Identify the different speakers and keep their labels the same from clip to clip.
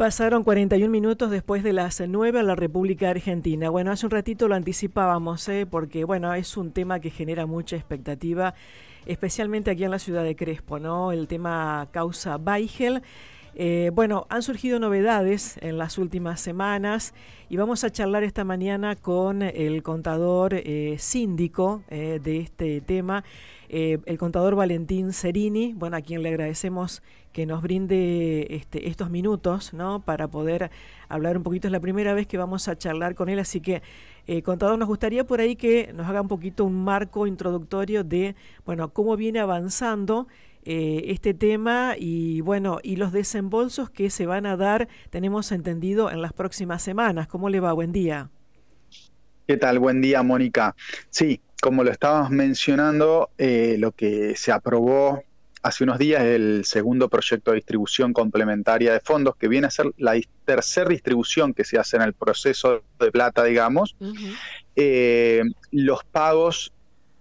Speaker 1: Pasaron 41 minutos después de las 9 a la República Argentina. Bueno, hace un ratito lo anticipábamos, ¿eh? porque bueno, es un tema que genera mucha expectativa, especialmente aquí en la ciudad de Crespo, ¿no? El tema causa Baigel. Eh, bueno, han surgido novedades en las últimas semanas y vamos a charlar esta mañana con el contador eh, síndico de este tema. Eh, el contador Valentín Serini, bueno, a quien le agradecemos que nos brinde este, estos minutos, ¿no? Para poder hablar un poquito. Es la primera vez que vamos a charlar con él, así que, eh, contador, nos gustaría por ahí que nos haga un poquito un marco introductorio de, bueno, cómo viene avanzando eh, este tema y, bueno, y los desembolsos que se van a dar, tenemos entendido, en las próximas semanas. ¿Cómo le va? Buen día.
Speaker 2: ¿Qué tal? Buen día, Mónica. Sí, como lo estabas mencionando, eh, lo que se aprobó hace unos días es el segundo proyecto de distribución complementaria de fondos, que viene a ser la tercera distribución que se hace en el proceso de plata, digamos. Eh, los pagos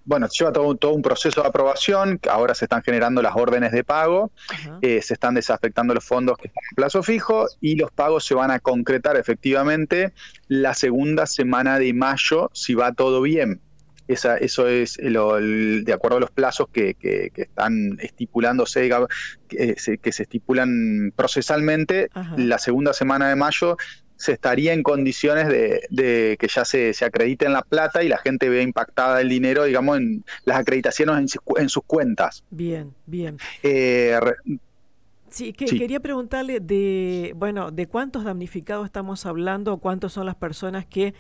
Speaker 2: bueno, lleva todo, un proceso de aprobación, ahora se están generando las órdenes de pago, eh, se están desafectando los fondos que están en plazo fijo y los pagos se van a concretar efectivamente la segunda semana de mayo si va todo bien. Esa, eso es de acuerdo a los plazos que, que, están estipulando que eh, se, que se estipulan procesalmente, la segunda semana de mayo se estaría en condiciones de, que ya se, se, acredite en la plata y la gente vea impactada el dinero, digamos, en las acreditaciones en, sus, cuentas. Bien, bien. Eh,
Speaker 1: sí, que, quería preguntarle de, bueno, de cuántos damnificados estamos hablando, cuántos son las personas que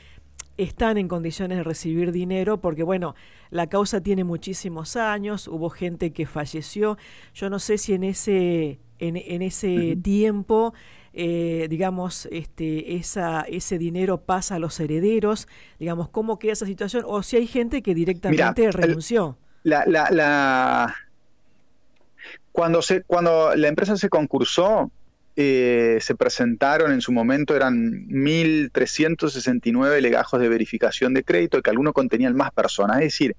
Speaker 1: están en condiciones de recibir dinero, porque bueno, la causa tiene muchísimos años, hubo gente que falleció. Yo no sé si en ese, en, ese tiempo eh, digamos, este, esa, ese dinero pasa a los herederos, digamos, cómo queda esa situación, o si hay gente que directamente renunció.
Speaker 2: la, Cuando, se, cuando la empresa se concursó, eh, se presentaron en su momento, eran 1.369 legajos de verificación de crédito, que algunos contenían más personas. Es decir,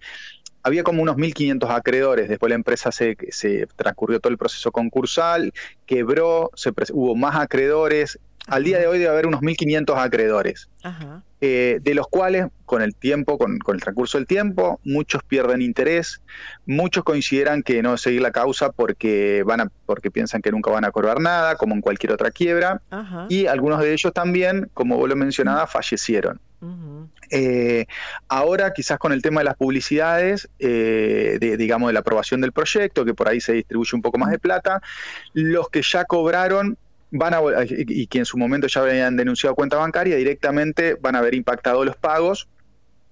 Speaker 2: había como unos 1.500 acreedores, después la empresa se, se, transcurrió todo el proceso concursal, quebró, se, hubo más acreedores, al día de hoy debe haber unos 1.500 acreedores. Ajá. Eh, de los cuales con el tiempo, con, el transcurso del tiempo, muchos pierden interés, muchos consideran que no seguir la causa porque, van a, porque piensan que nunca van a cobrar nada, como en cualquier otra quiebra, y algunos de ellos también, como vos lo mencionabas, fallecieron. Eh, ahora quizás con el tema de las publicidades, eh, digamos de la aprobación del proyecto, que por ahí se distribuye un poco más de plata, los que ya cobraron van a, y que en su momento ya habían denunciado cuenta bancaria, directamente van a haber impactado los pagos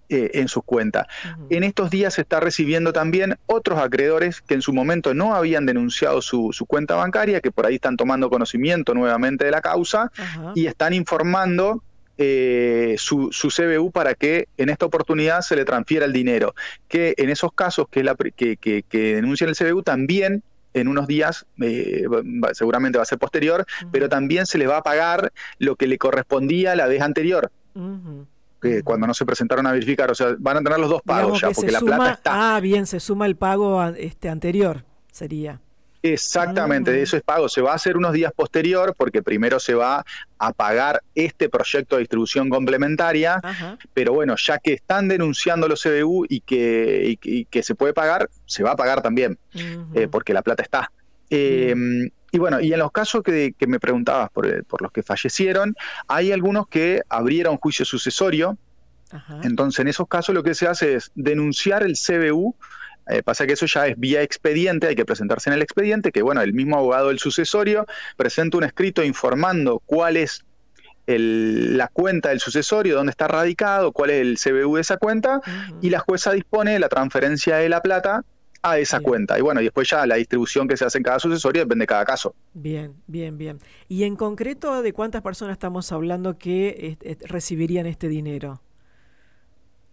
Speaker 2: eh, en sus cuentas. En estos días se está recibiendo también otros acreedores que en su momento no habían denunciado su, su cuenta bancaria, que por ahí están tomando conocimiento nuevamente de la causa y están informando eh, su, su, CBU para que en esta oportunidad se le transfiera el dinero. Que en esos casos que, la, que, que, que denuncian el CBU también en unos días, eh, seguramente va a ser posterior, pero también se le va a pagar lo que le correspondía la vez anterior. Que cuando no se presentaron a verificar, o sea, van a tener los dos pagos ya, porque la plata
Speaker 1: está. Ah, bien, se suma el pago este anterior, sería.
Speaker 2: Exactamente, de ah. eso es pago. Se va a hacer unos días posterior porque primero se va a pagar este proyecto de distribución complementaria, pero bueno, ya que están denunciando los CBU y que, se puede pagar, se va a pagar también, eh, porque la plata está. Eh, y bueno, y en los casos que, me preguntabas por, los que fallecieron, hay algunos que abrieron juicio sucesorio. Entonces, en esos casos lo que se hace es denunciar el CBU eh, pasa que eso ya es vía expediente, hay que presentarse en el expediente, que bueno, el mismo abogado del sucesorio presenta un escrito informando cuál es la cuenta del sucesorio, dónde está radicado, cuál es el CBU de esa cuenta, y la jueza dispone de la transferencia de la plata a esa cuenta. Y bueno, y después ya la distribución que se hace en cada sucesorio depende de cada caso.
Speaker 1: Bien, bien, bien. ¿Y en concreto de cuántas personas estamos hablando que este, recibirían este dinero?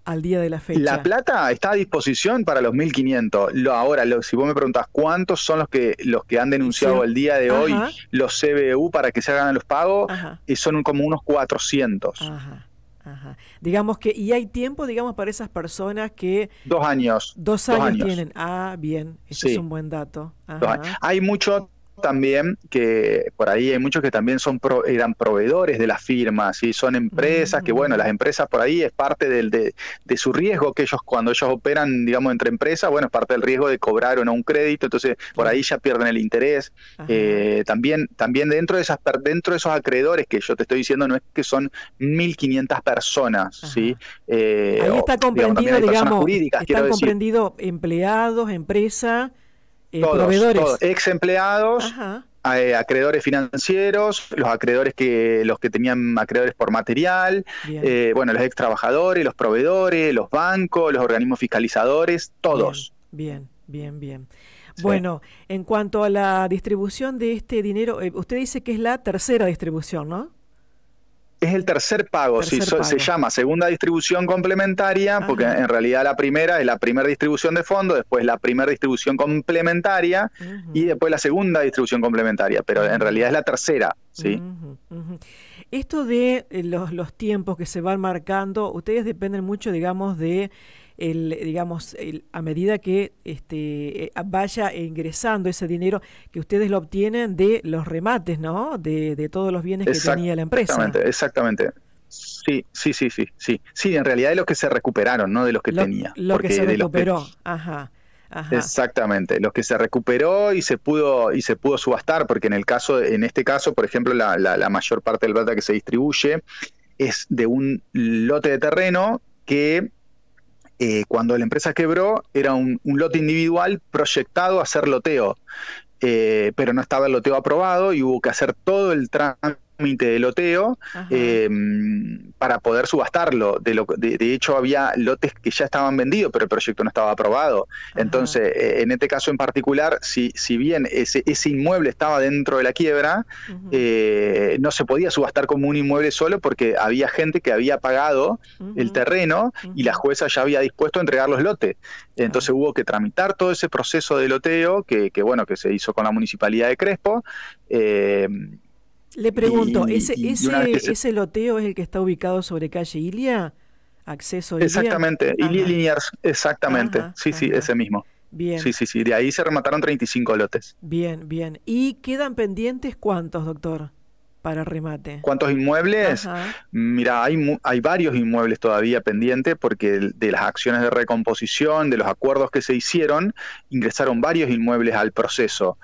Speaker 1: al día de la
Speaker 2: fecha? La plata está a disposición para los 1.500. Lo, ahora, si vos me preguntás cuántos son los que, los que han denunciado el día de hoy los CBU para que se hagan los pagos, y eh, son como unos 400. Ajá.
Speaker 1: Ajá. Digamos que, y hay tiempo, digamos, para esas personas que...
Speaker 2: Dos años. Dos años,
Speaker 1: tienen. Ah, bien, eso es un buen dato.
Speaker 2: Hay mucho también que por ahí hay muchos que también son eran proveedores de las firmas y son empresas que bueno las mm. empresas por ahí es parte del, de, de, su riesgo que ellos cuando ellos operan digamos entre empresas bueno es parte del riesgo de cobrar o no un crédito entonces por ahí ya pierden el interés eh, también también dentro de esas dentro de esos acreedores que yo te estoy diciendo no es que son 1500 personas sí eh, ahí está comprendido digamos, están
Speaker 1: empleados empresa
Speaker 2: eh, todos, proveedores. Ex empleados. Eh, acreedores financieros, los acreedores que los que tenían acreedores por material, eh, bueno, los ex trabajadores, los proveedores, los bancos, los organismos fiscalizadores, todos.
Speaker 1: Bien, bien, bien. Bueno, en cuanto a la distribución de este dinero, usted dice que es la tercera distribución, ¿no?
Speaker 2: Es el tercer pago, se llama segunda distribución complementaria, porque en realidad la primera es la primera distribución de fondo, después la primera distribución complementaria y después la segunda distribución complementaria, pero en realidad es la tercera, ¿sí?
Speaker 1: Esto de eh, los tiempos que se van marcando, ustedes dependen mucho, digamos, de digamos, a medida que este, eh, vaya ingresando ese dinero que ustedes lo obtienen de los remates, ¿no? De, todos los bienes que tenía la empresa. Exactamente,
Speaker 2: exactamente. Sí, sí, sí, sí, sí. en realidad de los que se recuperaron, no de los que tenía. que se
Speaker 1: ajá. Ajá.
Speaker 2: Exactamente, los que se recuperó y se pudo y se pudo subastar, porque en el caso, en este caso, por ejemplo, la, la mayor parte del plata que se distribuye es de un lote de terreno que eh, cuando la empresa quebró, era un, lote individual proyectado a hacer loteo, eh, pero no estaba el loteo aprobado y hubo que hacer todo el trámite de loteo em, para poder subastarlo. De, lo, de, de, hecho, había lotes que ya estaban vendidos, pero el proyecto no estaba aprobado. Entonces, eh, en este caso en particular, si, si bien ese, inmueble estaba dentro de la quiebra, eh, no se podía subastar como un inmueble solo porque había gente que había pagado el terreno y la jueza ya había dispuesto a entregar los lotes. Entonces hubo que tramitar todo ese proceso de loteo que, bueno, que se hizo con la municipalidad de Crespo. Eh, le pregunto, ¿ese, ese,
Speaker 1: loteo es el que está ubicado sobre calle Ilia? Acceso Ilia? Exactamente, Ilia
Speaker 2: y exactamente. sí, sí, ese mismo. Bien. Sí, sí, sí. De ahí se remataron 35 lotes.
Speaker 1: Bien, bien. ¿Y quedan pendientes cuántos, doctor? para remate.
Speaker 2: ¿Cuántos inmuebles? Mira, hay, hay varios inmuebles todavía pendientes porque de las acciones de recomposición, de los acuerdos que se hicieron, ingresaron varios inmuebles al proceso.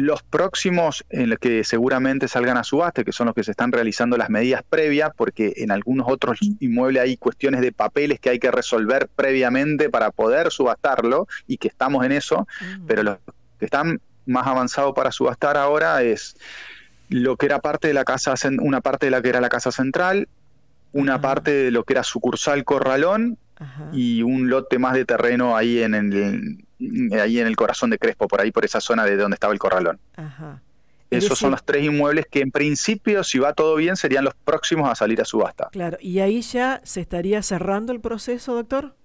Speaker 2: Los próximos en los que seguramente salgan a subaste, que son los que se están realizando las medidas previas, porque en algunos otros inmuebles hay cuestiones de papeles que hay que resolver previamente para poder subastarlo y que estamos en eso, mm. pero los que están más avanzados para subastar ahora es lo que era parte de la casa, una parte de la que era la casa central, una parte de lo que era sucursal Corralón y un lote más de terreno ahí en, el, eh, ahí en el corazón de Crespo, por ahí por esa zona de donde estaba el corralón. Ajá. Esos son los tres inmuebles que en principio, si va todo bien, serían los próximos a salir a subasta.
Speaker 1: Claro, ¿y ahí ya se estaría cerrando el proceso, doctor?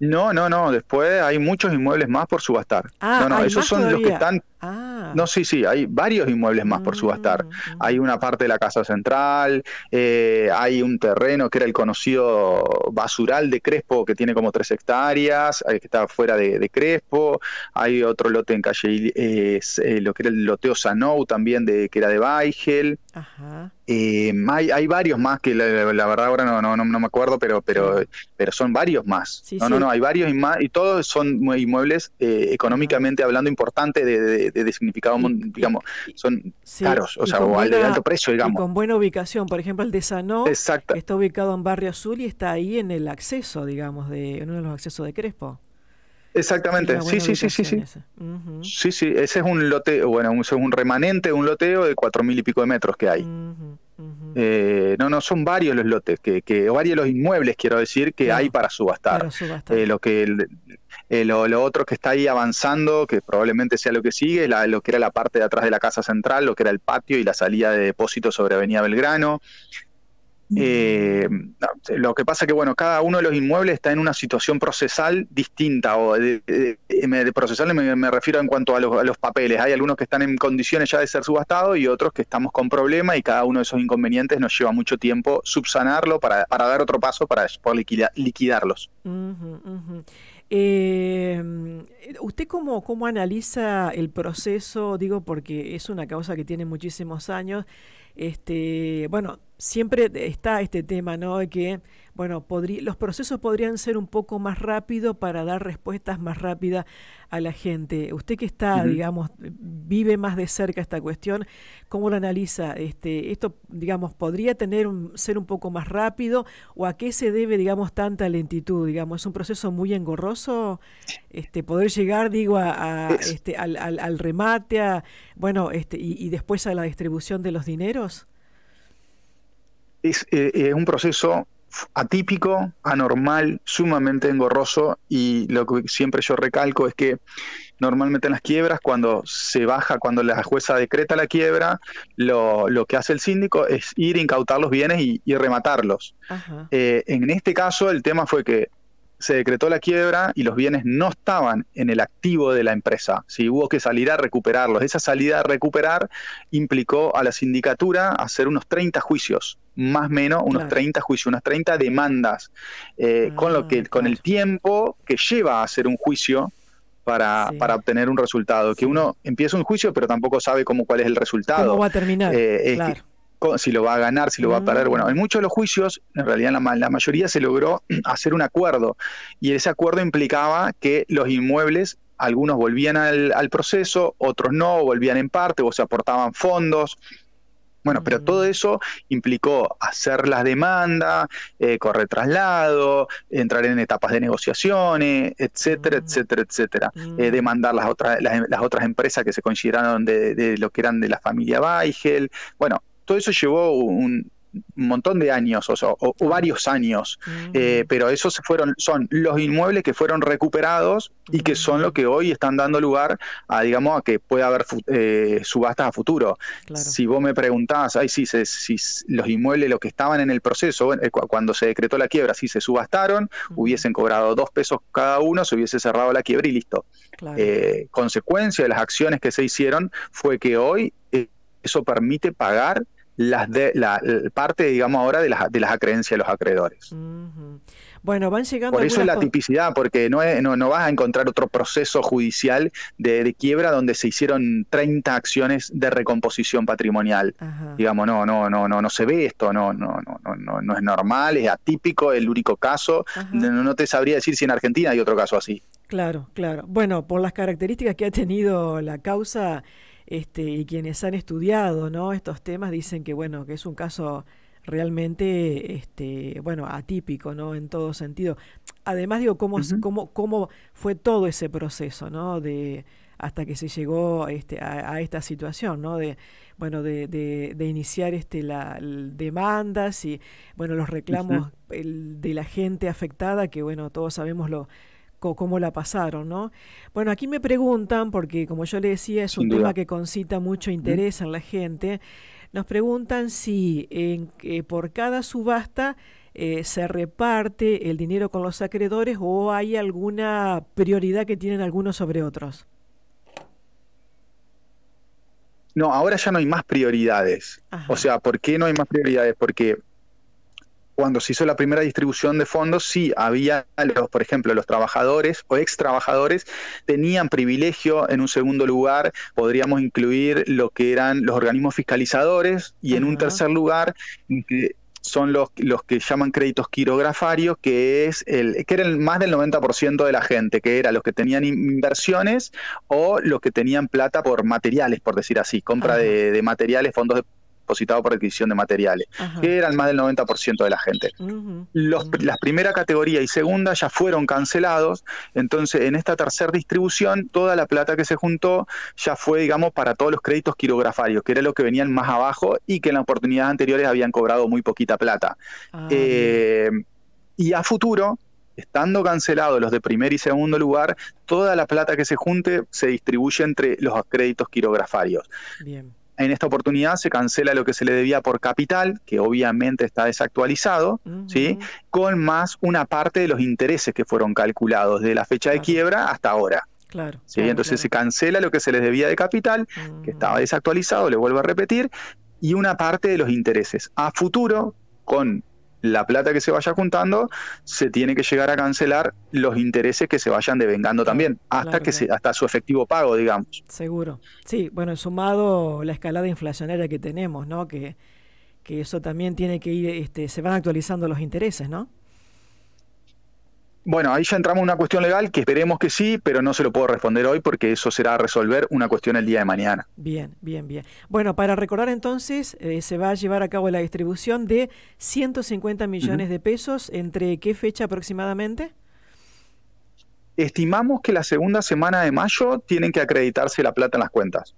Speaker 2: No, no, no, después hay muchos inmuebles más por subastar. Ah, no, no, esos son los que están... Ah Ah. No, sí, sí, hay varios inmuebles más por subastar. Mm. Hay una parte de la Casa Central, eh, hay un terreno que era el conocido basural de Crespo, que tiene como tres hectáreas, eh, que está fuera de, Crespo, hay otro lote en calle, eh, eh lo que era el loteo Sanou también, de, que era de Baigel. Ajá. Eh, hay, varios más que la, verdad ahora no, no, no, me acuerdo, pero, pero, pero son varios más. no, no, no, hay varios y más, y todos son inmuebles eh, económicamente hablando importantes, de, de, significado, digamos, son caros, o sea, o de alto precio, digamos.
Speaker 1: con buena ubicación, por ejemplo, el de Sanó está ubicado en Barrio Azul y está ahí en el acceso, digamos, de en uno de los accesos de Crespo.
Speaker 2: Exactamente, sí, sí, sí, sí, sí. Sí, sí, ese es un loteo, bueno, es un remanente, un loteo de cuatro mil y pico de metros que hay. Eh, no, no, son varios los lotes, que, que varios los inmuebles, quiero decir, que hay para subastar. Eh, lo que el, eh, otro que está ahí avanzando, que probablemente sea lo que sigue, lo que era la parte de atrás de la casa central, lo que era el patio y la salida de depósito sobre Avenida Belgrano. Eh, lo que pasa que, bueno, cada uno de los inmuebles está en una situación procesal distinta, o de, procesal me, refiero en cuanto a los, papeles. Hay algunos que están en condiciones ya de ser subastados y otros que estamos con problemas y cada uno de esos inconvenientes nos lleva mucho tiempo subsanarlo para, para dar otro paso para poder liquidarlos.
Speaker 1: Eh, ¿Usted cómo, cómo analiza el proceso? Digo, porque es una causa que tiene muchísimos años. Este, bueno, siempre está este tema, ¿no? Que, bueno, los procesos podrían ser un poco más rápido para dar respuestas más rápidas a la gente. Usted que está, digamos, vive más de cerca esta cuestión, ¿cómo lo analiza? Este, esto, digamos, podría tener un, ser un poco más rápido o a qué se debe, digamos, tanta lentitud, digamos, es un proceso muy engorroso, este, poder llegar, digo, a, este, al, remate, a, bueno, este, y después a la distribución de los dineros
Speaker 2: es, eh, eh, un proceso atípico, anormal, sumamente engorroso y lo que siempre yo recalco es que normalmente en las quiebras cuando se baja, cuando la jueza decreta la quiebra, lo, que hace el síndico es ir a incautar los bienes y, rematarlos. Eh, en este caso el tema fue que se decretó la quiebra y los bienes no estaban en el activo de la empresa. Si Hubo que salir a recuperarlos. Esa salida a recuperar implicó a la sindicatura hacer unos 30 juicios, más o menos unos 30 juicios, unas 30 demandas, eh, ah, con, lo que, con el tiempo que lleva a hacer un juicio. Para, para obtener un resultado, que uno empieza un juicio pero tampoco sabe cómo cuál es el resultado. ¿Cómo va a terminar? Eh, claro si lo va a ganar, si lo va a perder. Mm. Bueno, en muchos de los juicios, en realidad la, la, mayoría se logró hacer un acuerdo y ese acuerdo implicaba que los inmuebles, algunos volvían al, proceso, otros no, volvían en parte o se aportaban fondos. Bueno, pero todo mm. eso implicó hacer las demandas, eh, correr traslado, entrar en etapas de negociaciones, etcétera, mm. etcétera, etcétera. Eh, demandar las otras, las, otras empresas que se consideraron de, de, lo que eran de la familia Weigel. Bueno, todo eso llevó un, montón de años, o, varios años, mm. eh, pero esos fueron, son los inmuebles que fueron recuperados y que son los que hoy están dando lugar a, digamos, a que pueda haber eh, subastas a futuro. Si vos me preguntás, ay, si, se, los inmuebles, los que estaban en el proceso, eh, cuando se decretó la quiebra, si se subastaron, hubiesen cobrado dos pesos cada uno, se hubiese cerrado la quiebra y listo. consecuencia de las acciones que se hicieron fue que hoy eso permite pagar las de, la, parte, digamos, ahora de las, de las acreencias de los acreedores.
Speaker 1: Bueno, van llegando. Por eso es la
Speaker 2: tipicidad, porque no, vas a encontrar otro proceso judicial de, quiebra donde se hicieron 30 acciones de recomposición patrimonial. Digamos, no, no, no, no, no se ve esto, no, no, no, no, no es normal, es atípico, el único caso. no te sabría decir si en Argentina hay otro caso así.
Speaker 1: Claro, claro. Bueno, por las características que ha tenido la causa este, y quienes han estudiado estos temas dicen que, bueno, que es un caso realmente este, bueno atípico no en todo sentido además digo cómo, cómo, fue todo ese proceso de hasta que se llegó este, a, esta situación, De, bueno, de, iniciar las demandas y, bueno, los reclamos de la gente afectada, que, bueno, todos sabemos lo, cómo la pasaron, ¿no? Bueno, aquí me preguntan, porque como yo le decía, es un tema que concita mucho interés en la gente, nos preguntan si eh, por cada subasta eh, se reparte el dinero con los acreedores o hay alguna prioridad que tienen algunos sobre otros.
Speaker 2: No, ahora ya no hay más prioridades. O sea, ¿por qué no hay más prioridades? Porque cuando se hizo la primera distribución de fondos, sí, había, por ejemplo, los trabajadores o ex trabajadores tenían privilegio. En un segundo lugar, podríamos incluir lo que eran los organismos fiscalizadores. Y en un tercer lugar, que son los, los que llaman créditos quirografarios, que es el que eran más del 90% de la gente, que era los que tenían inversiones o los que tenían plata por materiales, por decir así, compra de materiales, fondos de depositado por adquisición de materiales, que eran más del 90% de la gente. Las primera categoría y segunda ya fueron cancelados, entonces en esta tercera distribución toda la plata que se juntó ya fue, digamos, para todos los créditos quirografarios, que era lo que venían más abajo y que en las oportunidades anteriores habían cobrado muy poquita plata. Ah, eh, y a futuro, estando cancelados los de primer y segundo lugar, toda la plata que se junte se distribuye entre los créditos quirografarios. Bien en esta oportunidad se cancela lo que se le debía por capital, que obviamente está desactualizado, ¿sí? con más una parte de los intereses que fueron calculados de la fecha de quiebra hasta ahora. Claro. ¿sí? Entonces se cancela lo que se les debía de capital, que estaba desactualizado, le vuelvo a repetir, y una parte de los intereses. A futuro, con la plata que se vaya juntando, se tiene que llegar a cancelar los intereses que se vayan devengando también, hasta que, se, hasta su efectivo pago, digamos.
Speaker 1: Seguro. Sí, bueno, sumado la escalada inflacionaria que tenemos, ¿no? Que, que eso también tiene que ir, este, se van actualizando los intereses, ¿no?
Speaker 2: Bueno, ahí ya entramos en una cuestión legal que esperemos que sí, pero no se lo puedo responder hoy porque eso será resolver una cuestión el día de mañana.
Speaker 1: Bien, bien, bien. Bueno, para recordar entonces, eh, se va a llevar a cabo la distribución de 150 millones de pesos. ¿Entre qué fecha aproximadamente?
Speaker 2: Estimamos que la segunda semana de mayo tienen que acreditarse la plata en las cuentas.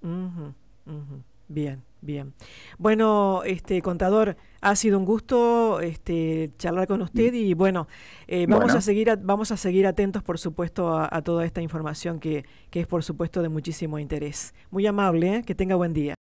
Speaker 1: Bien. Bien. Bueno, este contador, ha sido un gusto este, charlar con usted y bueno, eh, vamos a seguir vamos a seguir atentos, por supuesto, a, toda esta información que, que, es por supuesto de muchísimo interés. Muy amable, ¿eh? que tenga buen día.